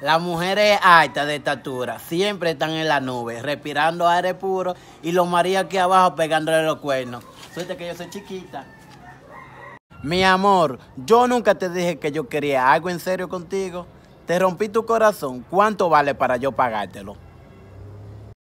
Las mujeres altas de estatura siempre están en la nube, respirando aire puro y los maridos aquí abajo pegándole los cuernos. Suerte que yo soy chiquita. Mi amor, yo nunca te dije que yo quería algo en serio contigo. Te rompí tu corazón. ¿Cuánto vale para yo pagártelo?